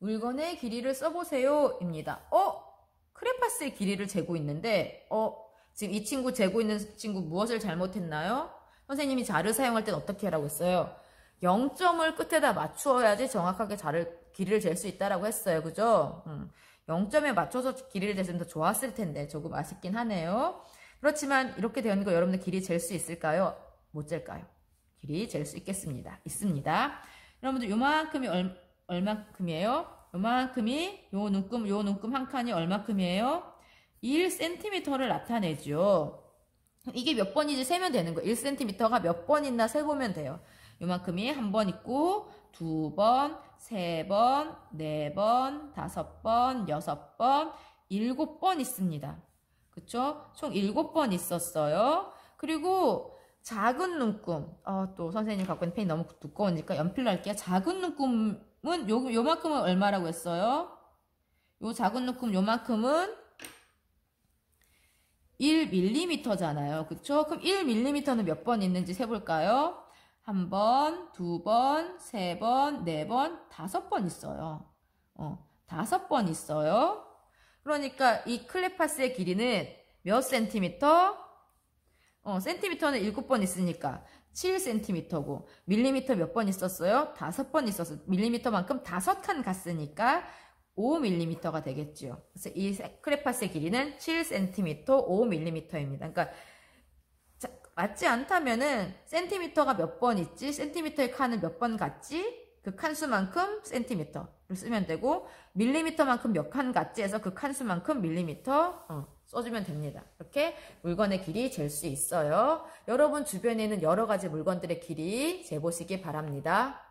물건의 길이를 써보세요 입니다. 어? 크레파스의 길이를 재고 있는데 어? 지금 이 친구 재고 있는 친구 무엇을 잘못했나요? 선생님이 자를 사용할 땐 어떻게 하라고 했어요? 0점을 끝에다 맞추어야지 정확하게 자를 길이를 잴 수 있다라고 했어요. 그죠? 음, 0점에 맞춰서 길이를 재으면더 좋았을 텐데 조금 아쉽긴 하네요. 그렇지만 이렇게 되는 어있거 여러분들 길이 잴 수 있을까요? 못 잴까요? 길이 잴 수 있겠습니다. 있습니다. 여러분들 요만큼이 얼마 얼마큼이에요? 얼만큼이요 눈금 요 눈금 한 칸이 얼마큼이에요? 1cm를 나타내죠. 이게 몇 번인지 세면 되는 거예요. 1cm가 몇 번 있나 세보면 돼요. 요만큼이 한 번 있고 두 번, 세 번, 네 번, 다섯 번, 여섯 번, 일곱 번 있습니다. 그쵸? 총 일곱 번 있었어요. 그리고 작은 눈금 아, 또 선생님 갖고 있는 펜이 너무 두꺼우니까 연필로 할게요. 작은 눈금 은 요, 요만큼은 얼마라고 했어요? 요 작은 눈금 요만큼은 1mm잖아요. 그쵸? 그럼 1mm는 몇 번 있는지 세볼까요? 한 번, 두 번, 세 번, 네 번, 다섯 번 있어요. 어, 다섯 번 있어요. 그러니까 이 클레파스의 길이는 몇 센티미터? 어, 센티미터는 7번 있으니까 7센티미터고 밀리미터 몇 번 있었어요? 5번 있었어. 밀리미터만큼 5칸 갔으니까 5밀리미터가 되겠죠. 그래서 이 크레파스의 길이는 7 센티미터 5밀리미터입니다. 그러니까 맞지 않다면은 센티미터가 몇 번 있지? 센티미터의 칸은 몇 번 갔지? 그 칸수만큼 센티미터를 쓰면 되고 밀리미터만큼 몇 칸 갔지 해서 그 칸수만큼 밀리미터 어, 써주면 됩니다. 이렇게 물건의 길이 잴 수 있어요. 여러분 주변에 는 여러 가지 물건들의 길이 재보시기 바랍니다.